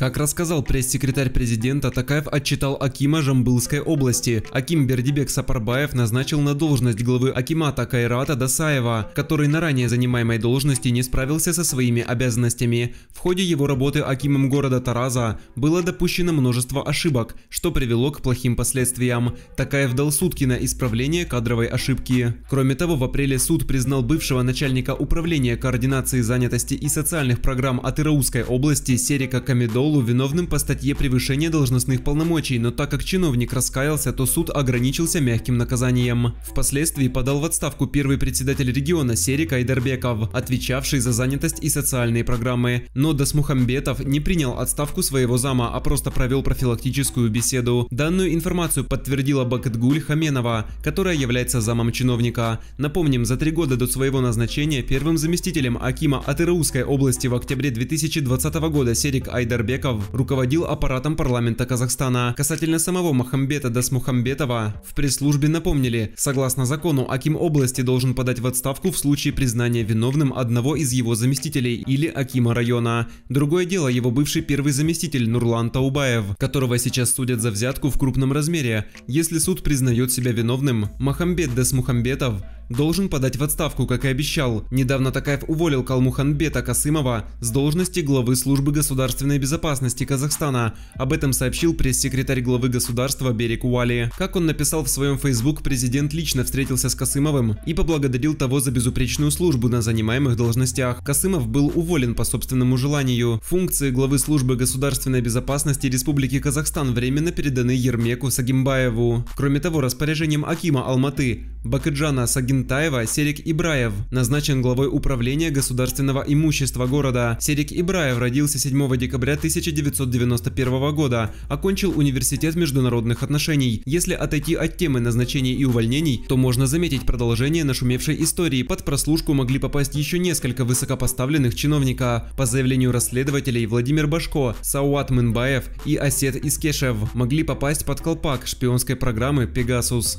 Как рассказал пресс-секретарь президента, Такаев отчитал Акима Жамбылской области. Аким Бердибек Сапарбаев назначил на должность главы Акимата Кайрата Дасаева, который на ранее занимаемой должности не справился со своими обязанностями. В ходе его работы Акимом города Тараза было допущено множество ошибок, что привело к плохим последствиям. Такаев дал сутки на исправление кадровой ошибки. Кроме того, в апреле суд признал бывшего начальника управления координации занятости и социальных программ Атыраусской области Серика Камедол Роллу виновным по статье превышения должностных полномочий, но так как чиновник раскаялся, то суд ограничился мягким наказанием. Впоследствии подал в отставку первый председатель региона Серик Айдарбеков, отвечавший за занятость и социальные программы. Но Дасмухамбетов не принял отставку своего зама, а просто провел профилактическую беседу. Данную информацию подтвердила Бакетгуль Хаменова, которая является замом чиновника. Напомним, за три года до своего назначения первым заместителем Акима Атыраусской области в октябре 2020 года Серик Айдарбеков Джанбеков руководил аппаратом парламента Казахстана. Касательно самого Махамбета Дасмухамбетова в пресс-службе напомнили, согласно закону, Аким области должен подать в отставку в случае признания виновным одного из его заместителей или Акима района. Другое дело его бывший первый заместитель Нурлан Таубаев, которого сейчас судят за взятку в крупном размере. Если суд признает себя виновным, Махамбет Дасмухамбетов – должен подать в отставку, как и обещал. Недавно Такаев уволил Калмуханбета Касымова с должности главы службы государственной безопасности Казахстана. Об этом сообщил пресс-секретарь главы государства Берег Уали. Как он написал в своем Facebook, президент лично встретился с Касымовым и поблагодарил того за безупречную службу на занимаемых должностях. Касымов был уволен по собственному желанию. Функции главы службы государственной безопасности Республики Казахстан временно переданы Ермеку Сагимбаеву. Кроме того, распоряжением Акима Алматы Бакыджана Сагин Интаева Серик Ибраев, назначен главой управления государственного имущества города. Серик Ибраев родился 7 декабря 1991 года, окончил университет международных отношений. Если отойти от темы назначений и увольнений, то можно заметить продолжение нашумевшей истории. Под прослушку могли попасть еще несколько высокопоставленных чиновника. По заявлению расследователей Владимир Башко, Сауат Мынбаев и Осет Искешев могли попасть под колпак шпионской программы «Пегасус».